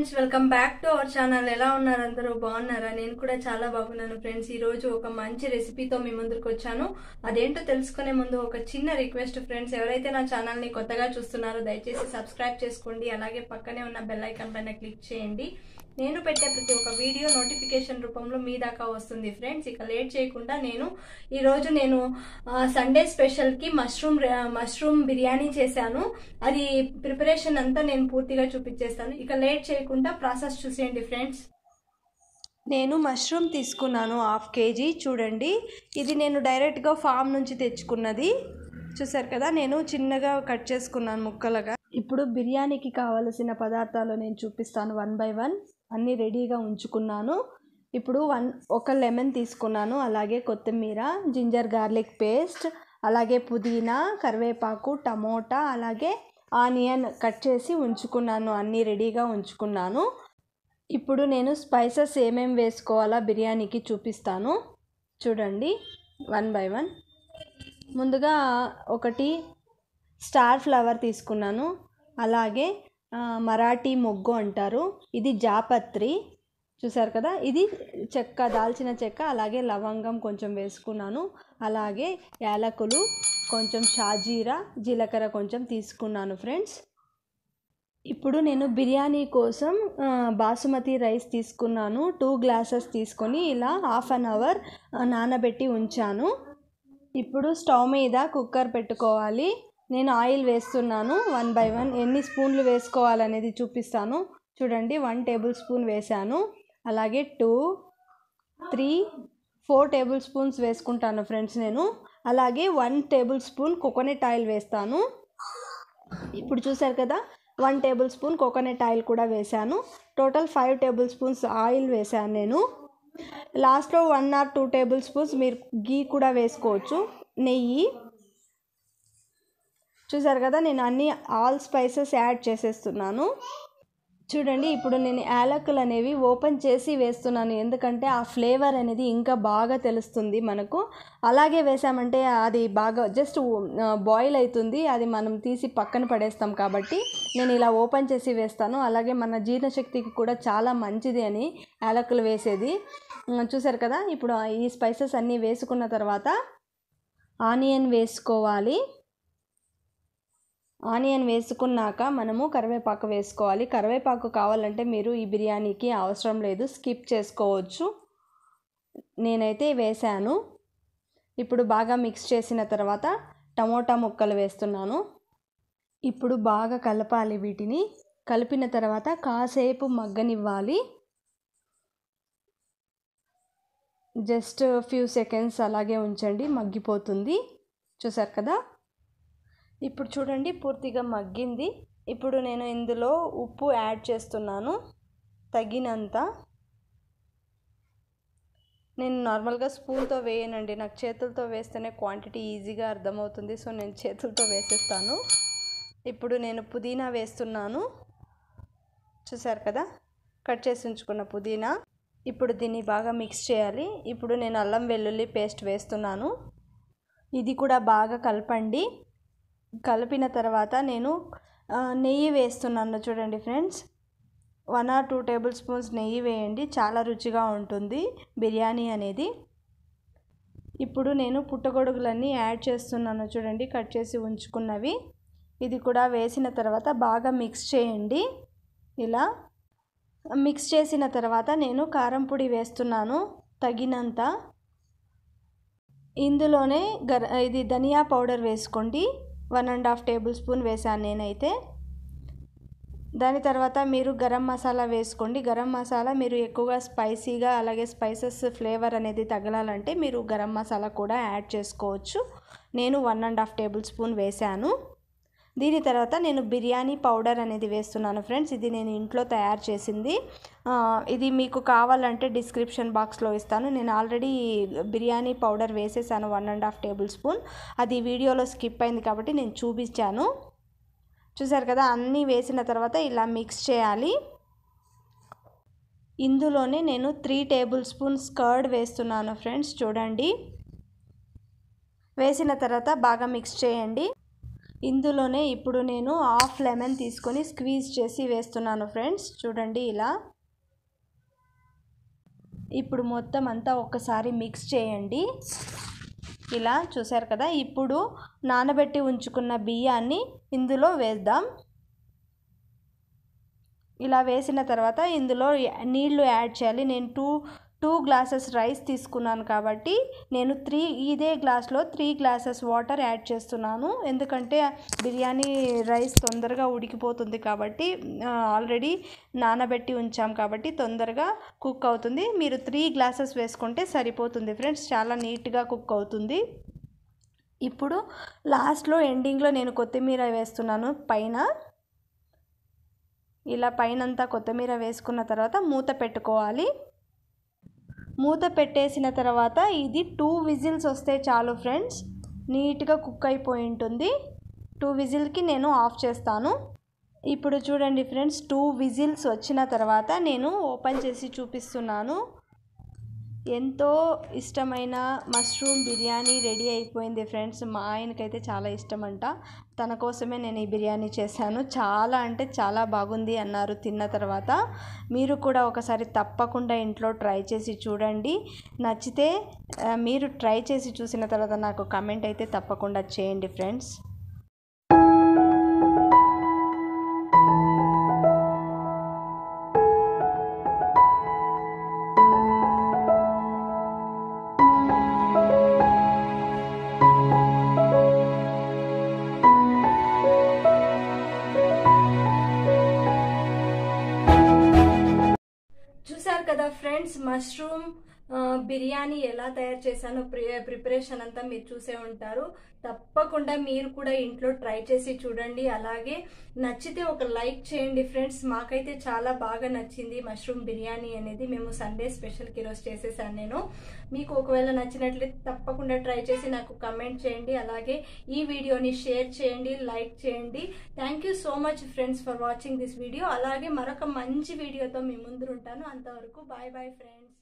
friends welcome back to our channel ఎలా ఉన్నారు అందరూ బాగున్నారా నేను కూడా చాలా బాగున్నాను ఫ్రెండ్స్ ఈ రోజు ఒక మంచి రెసిపీతో మీ ముందుకు వచ్చాను అదేంటో తెలుసుకునే ముందు ఒక చిన్న రిక్వెస్ట్ ఫ్రెండ్స్ ఎవరైతే నా ఛానల్ని కొత్తగా చూస్తున్నారో దయచేసి సబ్స్క్రైబ్ చేసుకోండి అలాగే పక్కనే ఉన్న బెల్ ఐకాన్ పైన క్లిక్ చేయండి నేను పెట్టే ప్రతి ఒక్క వీడియో నోటిఫికేషన్ రూపంలో మీ దాకా వస్తుంది ఫ్రెండ్స్ ఇక లేట్ చేయకుండా నేను ఈరోజు నేను సండే స్పెషల్కి మష్రూమ్ మష్రూమ్ బిర్యానీ చేశాను అది ప్రిపరేషన్ అంతా నేను పూర్తిగా చూపించేస్తాను ఇక లేట్ చేయకుండా ప్రాసెస్ చూసేయండి ఫ్రెండ్స్ నేను మష్రూమ్ తీసుకున్నాను హాఫ్ కేజీ చూడండి ఇది నేను డైరెక్ట్గా ఫామ్ నుంచి తెచ్చుకున్నది చూసారు కదా నేను చిన్నగా కట్ చేసుకున్నాను ముక్కలుగా ఇప్పుడు బిర్యానీకి కావలసిన పదార్థాలు నేను చూపిస్తాను వన్ బై వన్ అన్నీ రెడీగా ఉంచుకున్నాను ఇప్పుడు వన్ ఒక లెమన్ తీసుకున్నాను అలాగే కొత్తిమీర జింజర్ గార్లిక్ పేస్ట్ అలాగే పుదీనా కరివేపాకు టమోటా అలాగే ఆనియన్ కట్ చేసి ఉంచుకున్నాను అన్నీ రెడీగా ఉంచుకున్నాను ఇప్పుడు నేను స్పైసెస్ ఏమేమి వేసుకోవాలా బిర్యానీకి చూపిస్తాను చూడండి వన్ బై వన్ ముందుగా ఒకటి స్టార్ ఫ్లవర్ తీసుకున్నాను అలాగే మరాఠీ మొగ్గు అంటారు ఇది జాపత్రి చూసారు కదా ఇది చెక్క దాల్చిన చెక్క అలాగే లవంగం కొంచెం వేసుకున్నాను అలాగే యాలకులు కొంచెం షాజీరా జీలకర్ర కొంచెం తీసుకున్నాను ఫ్రెండ్స్ ఇప్పుడు నేను బిర్యానీ కోసం బాసుమతి రైస్ తీసుకున్నాను టూ గ్లాసెస్ తీసుకొని ఇలా హాఫ్ అన్ అవర్ నానబెట్టి ఉంచాను ఇప్పుడు స్టవ్ మీద కుక్కర్ పెట్టుకోవాలి నేను ఆయిల్ వేస్తున్నాను వన్ బై వన్ ఎన్ని స్పూన్లు వేసుకోవాలనేది చూపిస్తాను చూడండి వన్ టేబుల్ స్పూన్ వేశాను అలాగే two three four table spoons వేసుకుంటాను ఫ్రెండ్స్ నేను అలాగే one table spoon coconut oil వేస్తాను ఇప్పుడు చూసారు కదా one table spoon coconut oil కూడా వేశాను total five table spoons oil వేశాను నేను లాస్ట్లో one or two table spoons మీరు గీ కూడా వేసుకోవచ్చు నెయ్యి చూసారు కదా నేను అన్ని ఆల్ స్పైసెస్ యాడ్ చేసేస్తున్నాను చూడండి ఇప్పుడు నేను యాలకులు అనేవి ఓపెన్ చేసి వేస్తున్నాను ఎందుకంటే ఆ ఫ్లేవర్ అనేది ఇంకా బాగా తెలుస్తుంది మనకు అలాగే వేసామంటే అది బాగా జస్ట్ బాయిల్ అవుతుంది అది మనం తీసి పక్కన పడేస్తాం కాబట్టి నేను ఇలా ఓపెన్ చేసి వేస్తాను అలాగే మన జీర్ణశక్తికి కూడా చాలా మంచిది అని యాలకులు వేసేది చూసారు కదా ఇప్పుడు ఈ స్పైసెస్ అన్నీ వేసుకున్న తర్వాత ఆనియన్ వేసుకోవాలి ఆనియన్ వేసుకున్నాక మనము కరివేపాకు వేసుకోవాలి కరివేపాకు కావాలంటే మీరు ఈ బిర్యానీకి అవసరం లేదు స్కిప్ చేసుకోవచ్చు నేనైతే వేశాను ఇప్పుడు బాగా మిక్స్ చేసిన తర్వాత టమోటా ముక్కలు వేస్తున్నాను ఇప్పుడు బాగా కలపాలి వీటిని కలిపిన తర్వాత కాసేపు మగ్గనివ్వాలి జస్ట్ ఫ్యూ సెకండ్స్ అలాగే ఉంచండి మగ్గిపోతుంది చూసారు కదా ఇప్పుడు చూడండి పూర్తిగా మగ్గింది ఇప్పుడు నేను ఇందులో ఉప్పు యాడ్ చేస్తున్నాను తగినంత నేను నార్మల్గా స్పూన్తో వేయనండి నాకు చేతులతో వేస్తేనే క్వాంటిటీ ఈజీగా అర్థమవుతుంది సో నేను చేతులతో వేసేస్తాను ఇప్పుడు నేను పుదీనా వేస్తున్నాను చూసారు కదా కట్ చేసి ఉంచుకున్న పుదీనా ఇప్పుడు దీన్ని బాగా మిక్స్ చేయాలి ఇప్పుడు నేను అల్లం వెల్లుల్లి పేస్ట్ వేస్తున్నాను ఇది కూడా బాగా కలపండి కలిపిన తర్వాత నేను నెయ్యి వేస్తున్నాను చూడండి friends one or two table spoons నెయ్యి వేయండి చాలా రుచిగా ఉంటుంది బిర్యానీ అనేది ఇప్పుడు నేను పుట్టగొడుగులన్నీ యాడ్ చేస్తున్నాను చూడండి కట్ చేసి ఉంచుకున్నవి ఇది కూడా వేసిన తర్వాత బాగా మిక్స్ చేయండి ఇలా మిక్స్ చేసిన తర్వాత నేను కారం పొడి వేస్తున్నాను తగినంత ఇందులోనే గర ఇది ధనియా పౌడర్ వేసుకోండి one and half table spoon వేసాను నేనైతే దాని తర్వాత మీరు గరం మసాలా వేసుకోండి గరం మసాలా మీరు ఎక్కువగా స్పైసీగా అలాగే స్పైసెస్ ఫ్లేవర్ అనేది తగలాలంటే మీరు గరం మసాలా కూడా యాడ్ చేసుకోవచ్చు నేను one and half table spoon వేశాను దీని తర్వాత నేను బిర్యానీ పౌడర్ అనేది వేస్తున్నాను ఫ్రెండ్స్ ఇది నేను ఇంట్లో తయారు చేసింది ఇది మీకు కావాలంటే డిస్క్రిప్షన్ బాక్స్లో ఇస్తాను నేను ఆల్రెడీ బిర్యానీ పౌడర్ వేసేసాను one and half table spoon అది వీడియోలో స్కిప్ అయింది కాబట్టి నేను చూపించాను చూసారు కదా అన్నీ వేసిన తర్వాత ఇలా మిక్స్ చేయాలి ఇందులోనే నేను త్రీ టేబుల్ స్పూన్స్ కర్డ్ వేస్తున్నాను ఫ్రెండ్స్ చూడండి వేసిన తర్వాత బాగా మిక్స్ చేయండి ఇందులోనే ఇప్పుడు నేను హాఫ్ లెమన్ తీసుకొని స్క్వీజ్ చేసి వేస్తున్నాను ఫ్రెండ్స్ చూడండి ఇలా ఇప్పుడు మొత్తం అంతా ఒక్కసారి మిక్స్ చేయండి ఇలా చూసారు కదా ఇప్పుడు నానబెట్టి ఉంచుకున్న బియ్యాన్ని ఇందులో వేద్దాం ఇలా వేసిన తర్వాత ఇందులో నీళ్లు యాడ్ చేయాలి నేను టూ టూ గ్లాసెస్ రైస్ తీసుకున్నాను కాబట్టి నేను త్రీ ఇదే గ్లాస్లో త్రీ గ్లాసెస్ వాటర్ యాడ్ చేస్తున్నాను ఎందుకంటే బిర్యానీ రైస్ తొందరగా ఉడికిపోతుంది కాబట్టి ఆల్రెడీ నానబెట్టి ఉంచాం కాబట్టి తొందరగా కుక్ అవుతుంది మీరు త్రీ గ్లాసెస్ వేసుకుంటే సరిపోతుంది ఫ్రెండ్స్ చాలా నీట్గా కుక్ అవుతుంది ఇప్పుడు లాస్ట్లో ఎండింగ్లో నేను కొత్తిమీర వేస్తున్నాను పైన ఇలా పైనంతా కొత్తిమీర వేసుకున్న తర్వాత మూత పెట్టుకోవాలి మూత పెట్టేసిన తర్వాత ఇది టూ విజిల్స్ వస్తే చాలు ఫ్రెండ్స్ నీట్గా కుక్ అయిపోయి ఉంటుంది టూ విజిల్కి నేను ఆఫ్ చేస్తాను ఇప్పుడు చూడండి ఫ్రెండ్స్ టూ విజిల్స్ వచ్చిన తర్వాత నేను ఓపెన్ చేసి చూపిస్తున్నాను ఎంతో ఇష్టమైన మష్రూమ్ బిర్యానీ రెడీ అయిపోయింది ఫ్రెండ్స్ మా ఆయనకైతే చాలా ఇష్టం అంట తన కోసమే నేను ఈ బిర్యానీ చేశాను చాలా అంటే చాలా బాగుంది అన్నారు తిన్న తర్వాత మీరు కూడా ఒకసారి తప్పకుండా ఇంట్లో ట్రై చేసి చూడండి నచ్చితే మీరు ట్రై చేసి చూసిన తర్వాత నాకు కమెంట్ అయితే తప్పకుండా చేయండి ఫ్రెండ్స్ mushroom బిర్యానీ ఎలా తయారు చేశానో ప్రిపరేషన్ అంతా మీరు చూసే ఉంటారు తప్పకుండా మీరు కూడా ఇంట్లో ట్రై చేసి చూడండి అలాగే నచ్చితే ఒక లైక్ చేయండి ఫ్రెండ్స్ మాకైతే చాలా బాగా నచ్చింది మష్రూమ్ బిర్యానీ అనేది మేము సండే స్పెషల్ కిరోస్ చేసేసాను నేను మీకు ఒకవేళ నచ్చినట్లయితే తప్పకుండా ట్రై చేసి నాకు కమెంట్ చేయండి అలాగే ఈ వీడియోని షేర్ చేయండి లైక్ చేయండి thank you so much friends for watching this video అలాగే మరొక మంచి వీడియోతో మీ ముందు ఉంటాను అంతవరకు బాయ్ బాయ్ ఫ్రెండ్స్